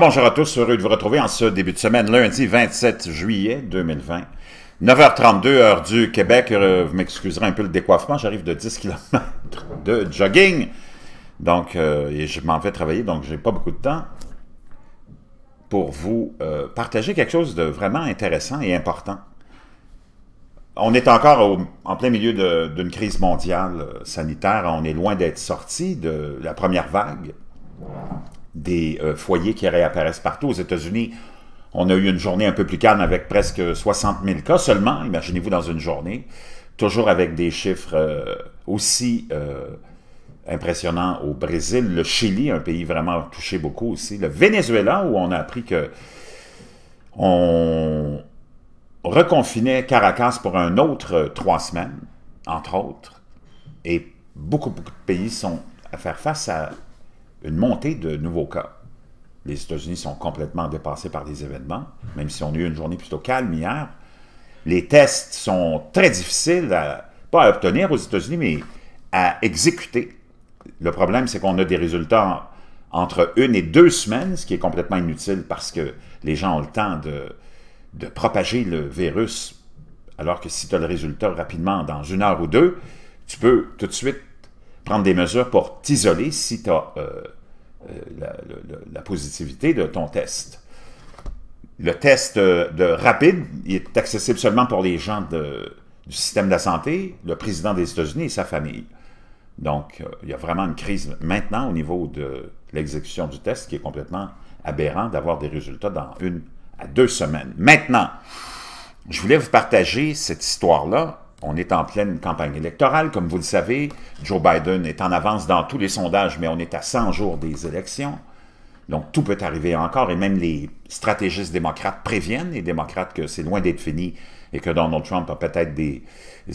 bonjour à tous, heureux de vous retrouver en ce début de semaine, lundi 27 juillet 2020. 9h32, heure du Québec, euh, vous m'excuserez un peu le décoiffement, j'arrive de 10 km de jogging, donc euh, et je m'en vais travailler, donc j'ai pas beaucoup de temps pour vous euh, partager quelque chose de vraiment intéressant et important. On est encore en plein milieu d'une crise mondiale sanitaire, on est loin d'être sorti de la première vague des euh, foyers qui réapparaissent partout. Aux États-Unis, on a eu une journée un peu plus calme avec presque 60 000 cas seulement, imaginez-vous dans une journée, toujours avec des chiffres euh, aussi euh, impressionnants au Brésil, le Chili, un pays vraiment touché beaucoup aussi, le Venezuela, où on a appris que on reconfinait Caracas pour un autre trois semaines, entre autres, et beaucoup, beaucoup de pays sont à faire face à une montée de nouveaux cas. Les États-Unis sont complètement dépassés par des événements, même si on a eu une journée plutôt calme hier. Les tests sont très difficiles, à, pas à obtenir aux États-Unis, mais à exécuter. Le problème, c'est qu'on a des résultats entre une et deux semaines, ce qui est complètement inutile parce que les gens ont le temps de, de propager le virus, alors que si tu as le résultat rapidement dans une heure ou deux, tu peux tout de suite prendre des mesures pour t'isoler si tu as euh, euh, la, positivité de ton test. Le test euh, de rapide est accessible seulement pour les gens du système de la santé, le président des États-Unis et sa famille. Donc, euh, il y a vraiment une crise maintenant au niveau de l'exécution du test qui est complètement aberrant d'avoir des résultats dans une à deux semaines. Maintenant, je voulais vous partager cette histoire-là on est en pleine campagne électorale. Comme vous le savez, Joe Biden est en avance dans tous les sondages, mais on est à 100 jours des élections. Donc tout peut arriver encore, et même les stratégistes démocrates préviennent, les démocrates, que c'est loin d'être fini et que Donald Trump a peut-être des,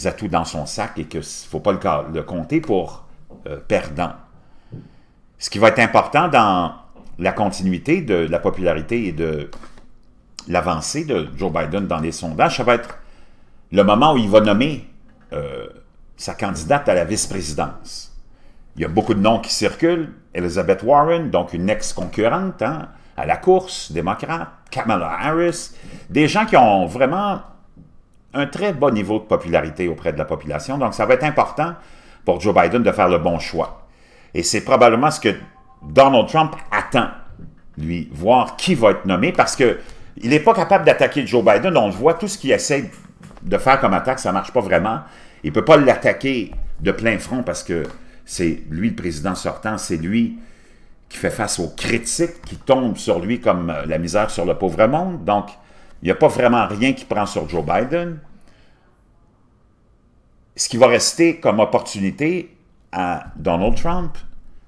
atouts dans son sac et qu'il ne faut pas le, compter pour euh, perdant. Ce qui va être important dans la continuité de la popularité et de l'avancée de Joe Biden dans les sondages, ça va être le moment où il va nommer euh, sa candidate à la vice-présidence. Il y a beaucoup de noms qui circulent. Elizabeth Warren, donc une ex-concurrente hein, à la course démocrate, Kamala Harris, des gens qui ont vraiment un très bon niveau de popularité auprès de la population. Donc, ça va être important pour Joe Biden de faire le bon choix. Et c'est probablement ce que Donald Trump attend, lui, voir qui va être nommé, parce qu'il n'est pas capable d'attaquer Joe Biden. On le voit, tout ce qu'il essaie de faire comme attaque, ça ne marche pas vraiment. Il ne peut pas l'attaquer de plein front parce que c'est lui le président sortant, c'est lui qui fait face aux critiques qui tombent sur lui comme euh, la misère sur le pauvre monde. Donc, il n'y a pas vraiment rien qui prend sur Joe Biden. Ce qui va rester comme opportunité à Donald Trump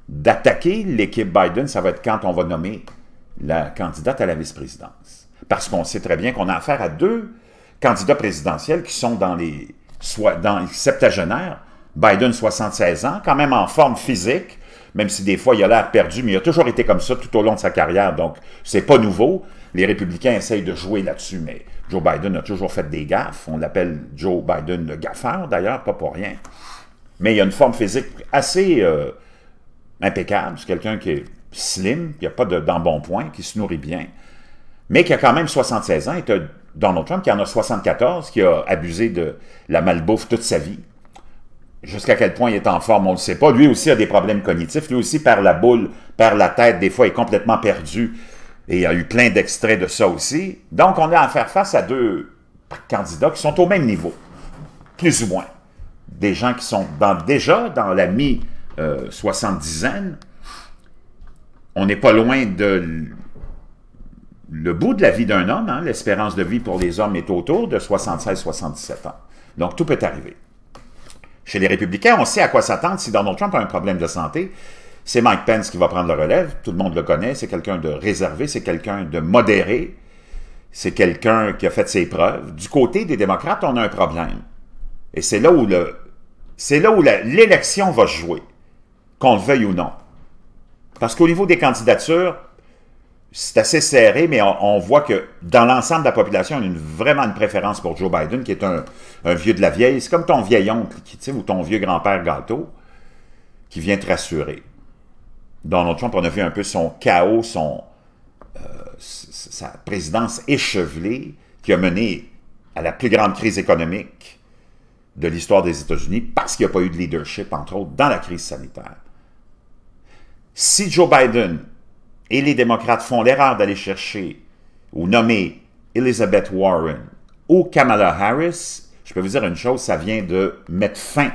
d'attaquer l'équipe Biden, ça va être quand on va nommer la candidate à la vice-présidence. Parce qu'on sait très bien qu'on a affaire à deux candidats présidentiels qui sont dans les, soit dans les septagénaires. Biden, 76 ans, quand même en forme physique, même si des fois il a l'air perdu, mais il a toujours été comme ça tout au long de sa carrière, donc c'est pas nouveau. Les républicains essayent de jouer là-dessus, mais Joe Biden a toujours fait des gaffes. On l'appelle Joe Biden le gaffeur, d'ailleurs, pas pour rien. Mais il a une forme physique assez euh, impeccable. C'est quelqu'un qui est slim, qui n'a pas d'embonpoint, qui se nourrit bien, mais qui a quand même 76 ans. qui un Donald Trump, qui en a 74, qui a abusé de la malbouffe toute sa vie, jusqu'à quel point il est en forme, on ne sait pas. Lui aussi a des problèmes cognitifs. Lui aussi perd la boule, perd la tête. Des fois, il est complètement perdu. Et il a eu plein d'extraits de ça aussi. Donc, on a à faire face à deux candidats qui sont au même niveau, plus ou moins. Des gens qui sont déjà dans la mi 70 euh, on n'est pas loin de le bout de la vie d'un homme, hein, l'espérance de vie pour les hommes est autour de 76-77 ans. Donc, tout peut arriver. Chez les républicains, on sait à quoi s'attendre si Donald Trump a un problème de santé. C'est Mike Pence qui va prendre le relève. Tout le monde le connaît. C'est quelqu'un de réservé, c'est quelqu'un de modéré. C'est quelqu'un qui a fait ses preuves. Du côté des démocrates, on a un problème. Et c'est là où le, c'est là où l'élection va jouer, qu'on le veuille ou non. Parce qu'au niveau des candidatures, c'est assez serré, mais on, voit que dans l'ensemble de la population, on a une, vraiment une préférence pour Joe Biden, qui est un, vieux de la vieille. C'est comme ton vieil oncle qui, ou ton vieux grand-père gâteau qui vient te rassurer. Donald Trump, on a vu un peu son chaos, son, euh, sa présidence échevelée qui a mené à la plus grande crise économique de l'histoire des États-Unis parce qu'il n'y a pas eu de leadership, entre autres, dans la crise sanitaire. Si Joe Biden et les démocrates font l'erreur d'aller chercher ou nommer Elizabeth Warren ou Kamala Harris, je peux vous dire une chose, ça vient de mettre fin,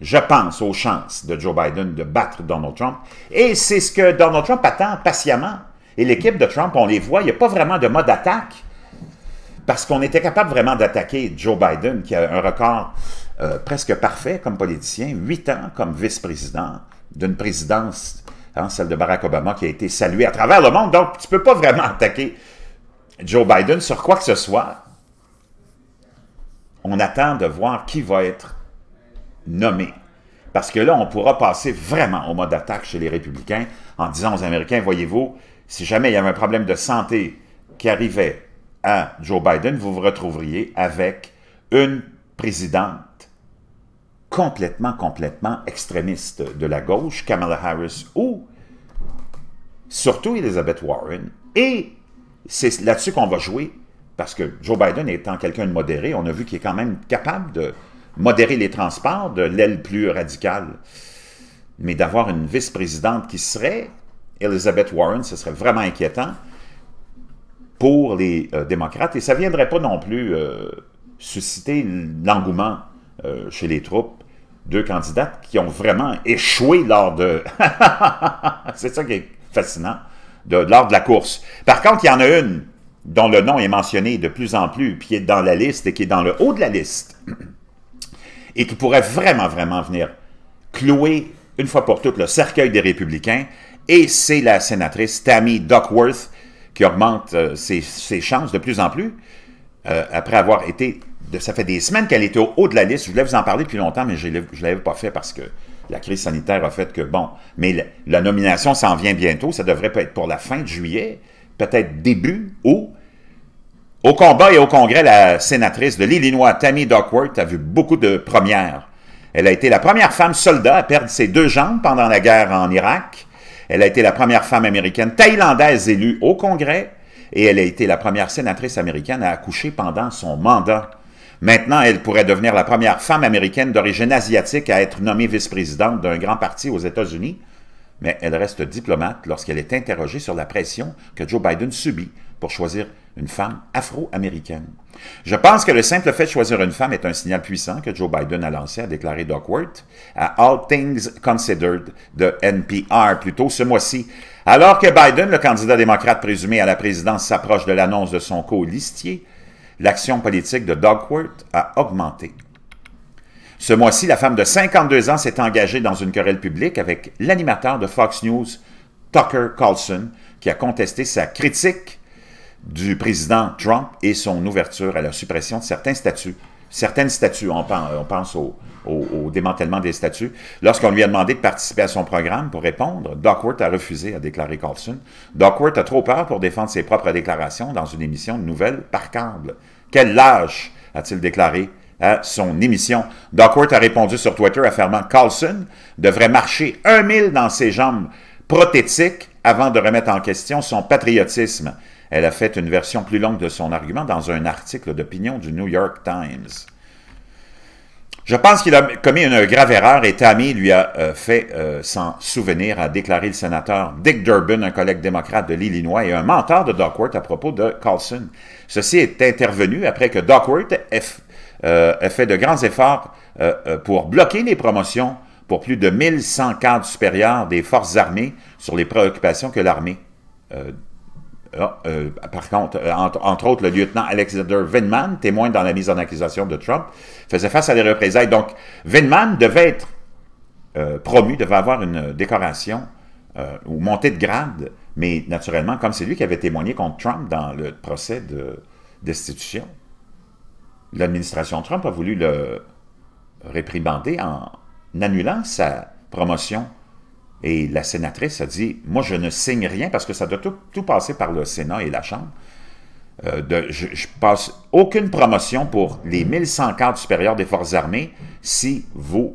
je pense, aux chances de Joe Biden de battre Donald Trump. Et c'est ce que Donald Trump attend patiemment. Et l'équipe de Trump, on les voit, il n'y a pas vraiment de mode d'attaque parce qu'on était capable vraiment d'attaquer Joe Biden, qui a un record euh, presque parfait comme politicien, huit ans comme vice-président d'une présidence Hein, celle de Barack Obama, qui a été saluée à travers le monde. Donc, tu ne peux pas vraiment attaquer Joe Biden sur quoi que ce soit. On attend de voir qui va être nommé. Parce que là, on pourra passer vraiment au mode d'attaque chez les républicains en disant aux Américains, voyez-vous, si jamais il y avait un problème de santé qui arrivait à Joe Biden, vous vous retrouveriez avec une présidente complètement, complètement extrémiste de la gauche, Kamala Harris, ou surtout Elizabeth Warren. Et c'est là-dessus qu'on va jouer, parce que Joe Biden étant quelqu'un de modéré, on a vu qu'il est quand même capable de modérer les transports de l'aile plus radicale. Mais d'avoir une vice-présidente qui serait Elizabeth Warren, ce serait vraiment inquiétant pour les euh, démocrates. Et ça ne viendrait pas non plus euh, susciter l'engouement euh, chez les troupes. Deux candidates qui ont vraiment échoué lors de... C'est ça qui est fascinant de, l'art de la course. Par contre, il y en a une dont le nom est mentionné de plus en plus, puis qui est dans la liste et qui est dans le haut de la liste, et qui pourrait vraiment, vraiment venir clouer une fois pour toutes le cercueil des républicains, et c'est la sénatrice Tammy Duckworth qui augmente euh, ses, chances de plus en plus, euh, après avoir été, ça fait des semaines qu'elle était au haut de la liste, je voulais vous en parler depuis longtemps, mais je ne l'avais pas fait parce que la crise sanitaire a fait que, bon, mais la, nomination s'en vient bientôt, ça devrait être pour la fin de juillet, peut-être début août. Au combat et au congrès, la sénatrice de l'Illinois, Tammy Duckworth, a vu beaucoup de premières. Elle a été la première femme soldat à perdre ses deux jambes pendant la guerre en Irak. Elle a été la première femme américaine thaïlandaise élue au Congrès et elle a été la première sénatrice américaine à accoucher pendant son mandat. Maintenant, elle pourrait devenir la première femme américaine d'origine asiatique à être nommée vice-présidente d'un grand parti aux États-Unis, mais elle reste diplomate lorsqu'elle est interrogée sur la pression que Joe Biden subit pour choisir une femme afro-américaine. Je pense que le simple fait de choisir une femme est un signal puissant que Joe Biden a lancé, a déclaré Duckworth à All Things Considered de NPR plus tôt ce mois-ci. Alors que Biden, le candidat démocrate présumé à la présidence, s'approche de l'annonce de son co-listier, l'action politique de Dogworth a augmenté. Ce mois-ci, la femme de 52 ans s'est engagée dans une querelle publique avec l'animateur de Fox News, Tucker Carlson, qui a contesté sa critique du président Trump et son ouverture à la suppression de certains statuts certaines statues, on pense, au, démantèlement des statues. Lorsqu'on lui a demandé de participer à son programme pour répondre, Duckworth a refusé, à déclarer Carlson. Duckworth a trop peur pour défendre ses propres déclarations dans une émission de nouvelles par câble. Quel lâche, a-t-il déclaré à son émission. Duckworth a répondu sur Twitter affirmant Carlson devrait marcher un mille dans ses jambes prothétiques avant de remettre en question son patriotisme. Elle a fait une version plus longue de son argument dans un article d'opinion du New York Times. Je pense qu'il a commis une grave erreur et Tammy lui a euh, fait euh, s'en souvenir, a déclaré le sénateur Dick Durbin, un collègue démocrate de l'Illinois et un mentor de Duckworth à propos de Carlson. Ceci est intervenu après que Duckworth euh, ait, fait de grands efforts pour bloquer les promotions pour plus de 1100 cadres supérieurs des forces armées sur les préoccupations que l'armée ah, euh, par contre, euh, entre, autres, le lieutenant Alexander Vindman, témoin dans la mise en accusation de Trump, faisait face à des représailles. Donc, Vindman devait être euh, promu, devait avoir une décoration ou montée de grade, mais naturellement, comme c'est lui qui avait témoigné contre Trump dans le procès de destitution, l'administration Trump a voulu le réprimander en annulant sa promotion et la sénatrice a dit, moi je ne signe rien parce que ça doit tout, passer par le Sénat et la Chambre. Euh, je, passe aucune promotion pour les 1100 cadres supérieurs des forces armées si vous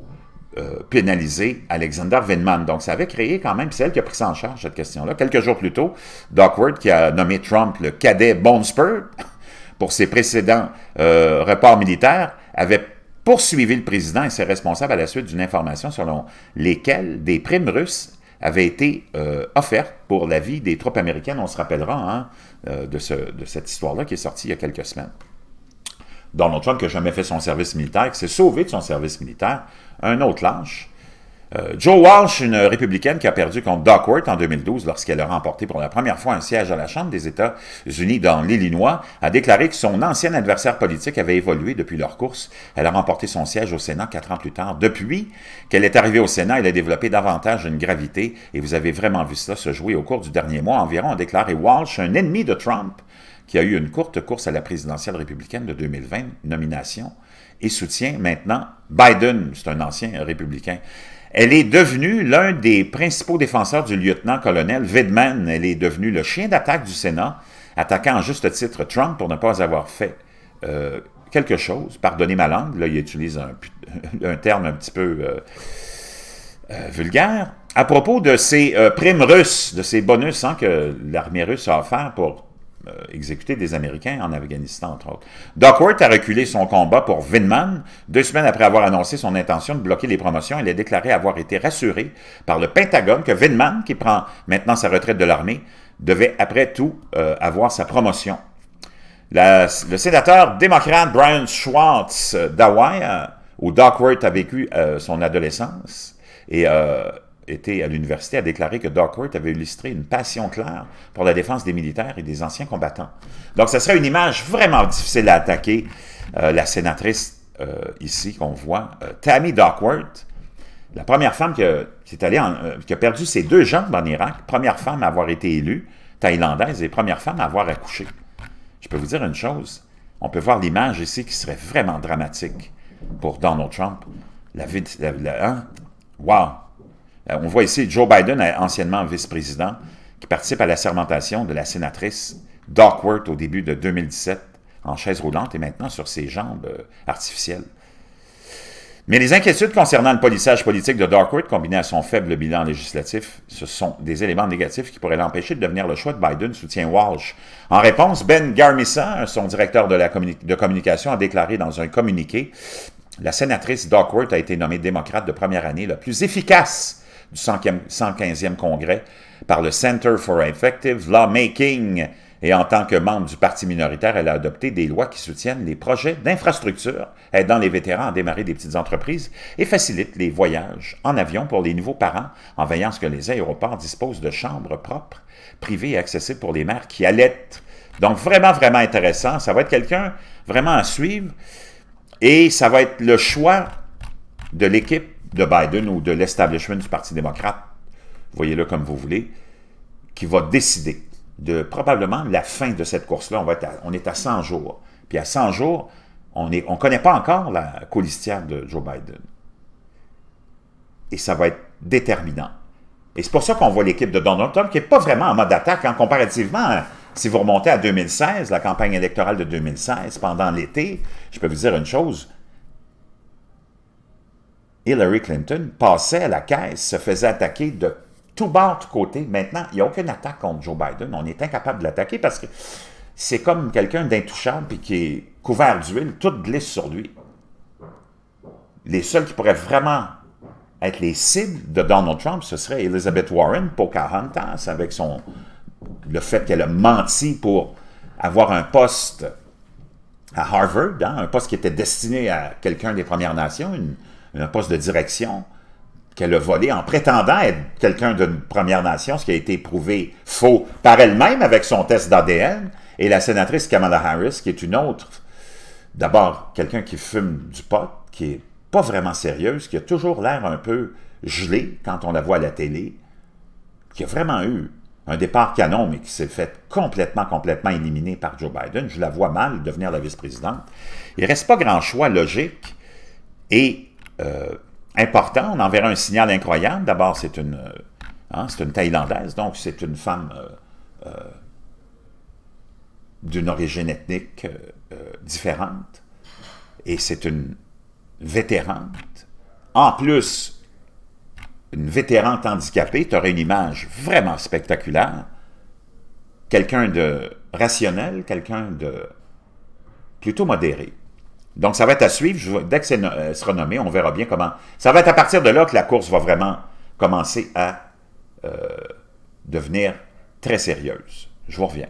euh, pénalisez Alexander Vindman. Donc, ça avait créé quand même, celle qui a pris ça en charge, cette question-là. Quelques jours plus tôt, Doc qui a nommé Trump le cadet Bonespur pour ses précédents euh, reports militaires, avait poursuivi le président et ses responsables à la suite d'une information selon lesquelles des primes russes avaient été euh, offertes pour la vie des troupes américaines. On se rappellera hein, euh, de, de cette histoire-là qui est sortie il y a quelques semaines. Donald Trump, qui n'a jamais fait son service militaire, qui s'est sauvé de son service militaire, un autre lâche, euh, Joe Walsh, une républicaine qui a perdu contre Duckworth en 2012 lorsqu'elle a remporté pour la première fois un siège à la Chambre des États-Unis dans l'Illinois, a déclaré que son ancien adversaire politique avait évolué depuis leur course. Elle a remporté son siège au Sénat quatre ans plus tard. Depuis qu'elle est arrivée au Sénat, elle a développé davantage une gravité et vous avez vraiment vu cela se jouer au cours du dernier mois environ, a déclaré Walsh, un ennemi de Trump qui a eu une courte course à la présidentielle républicaine de 2020, nomination, et soutient maintenant Biden, c'est un ancien républicain. Elle est devenue l'un des principaux défenseurs du lieutenant-colonel Vedman. Elle est devenue le chien d'attaque du Sénat, attaquant en juste titre Trump pour ne pas avoir fait euh, quelque chose. Pardonnez ma langue, là, il utilise un, terme un petit peu euh, euh, vulgaire. À propos de ces primes russes, de ces bonus sans hein, que l'armée russe a offert pour euh, exécuter des Américains en Afghanistan, entre autres. Duckworth a reculé son combat pour Vindman. deux semaines après avoir annoncé son intention de bloquer les promotions. Il a déclaré avoir été rassuré par le Pentagone que Vindman, qui prend maintenant sa retraite de l'armée, devait après tout euh, avoir sa promotion. le sénateur démocrate Brian Schwartz euh, d'Hawaï, où Duckworth a vécu son adolescence, et était à l'université a déclaré que Dockworth avait illustré une passion claire pour la défense des militaires et des anciens combattants. Donc, ce serait une image vraiment difficile à attaquer. Euh, la sénatrice euh, ici qu'on voit, euh, Tammy Dockworth, la première femme qui a, qui a perdu ses deux jambes en Irak, première femme à avoir été élue, thaïlandaise, et première femme à avoir accouché. Je peux vous dire une chose, on peut voir l'image ici qui serait vraiment dramatique pour Donald Trump. La vie, hein? wow, euh, on voit ici Joe Biden, euh, anciennement vice-président, qui participe à la sermentation de la sénatrice Dockworth au début de 2017 en chaise roulante et maintenant sur ses jambes euh, artificielles. Mais les inquiétudes concernant le polissage politique de Darkwood, combiné à son faible bilan législatif, ce sont des éléments négatifs qui pourraient l'empêcher de devenir le choix de Biden, soutient Walsh. En réponse, Ben Garmissa, son directeur de, la communication, a déclaré dans un communiqué La sénatrice Dockworth a été nommée démocrate de première année la plus efficace du 115e congrès par le Center for Effective Lawmaking. Et en tant que membre du parti minoritaire, elle a adopté des lois qui soutiennent les projets d'infrastructure, aidant les vétérans à démarrer des petites entreprises et facilite les voyages en avion pour les nouveaux parents, en veillant à ce que les aéroports disposent de chambres propres, privées et accessibles pour les mères qui allaitent. Donc vraiment, vraiment intéressant. Ça va être quelqu'un vraiment à suivre. Et ça va être le choix de l'équipe de Biden ou de l'establishment du Parti démocrate, voyez-le comme vous voulez, qui va décider de probablement la fin de cette course-là. On, va on est à 100 jours. Puis à 100 jours, on ne on connaît pas encore la colistière de Joe Biden. Et ça va être déterminant. Et c'est pour ça qu'on voit l'équipe de Donald Trump qui n'est pas vraiment en mode d'attaque. Hein. comparativement hein, si vous remontez à 2016, la campagne électorale de 2016, pendant l'été, je peux vous dire une chose, Hillary Clinton passait à la caisse, se faisait attaquer de tout bord, de côté. Maintenant, il n'y a aucune attaque contre Joe Biden. On est incapable de l'attaquer parce que c'est comme quelqu'un d'intouchable et qui est couvert d'huile, tout glisse sur lui. Les seuls qui pourraient vraiment être les cibles de Donald Trump, ce serait Elizabeth Warren, Pocahontas, avec son, le fait qu'elle a menti pour avoir un poste à Harvard, hein, un poste qui était destiné à quelqu'un des Premières Nations, une, un poste de direction qu'elle a volé en prétendant être quelqu'un d'une Première Nation, ce qui a été prouvé faux par elle-même avec son test d'ADN, et la sénatrice Kamala Harris, qui est une autre, d'abord quelqu'un qui fume du pot, qui n'est pas vraiment sérieuse, qui a toujours l'air un peu gelée quand on la voit à la télé, qui a vraiment eu un départ canon, mais qui s'est fait complètement, complètement éliminer par Joe Biden. Je la vois mal devenir la vice-présidente. Il ne reste pas grand choix logique et euh, important. On enverra un signal incroyable. D'abord, c'est une, euh, hein, une Thaïlandaise, donc c'est une femme euh, d'une origine ethnique différente. Et c'est une vétérante. En plus, une vétérante handicapée, tu aurais une image vraiment spectaculaire. Quelqu'un de rationnel, quelqu'un de plutôt modéré. Donc, ça va être à suivre. Je, dès que ça euh, sera nommé, on verra bien comment... Ça va être à partir de là que la course va vraiment commencer à euh, devenir très sérieuse. Je vous reviens.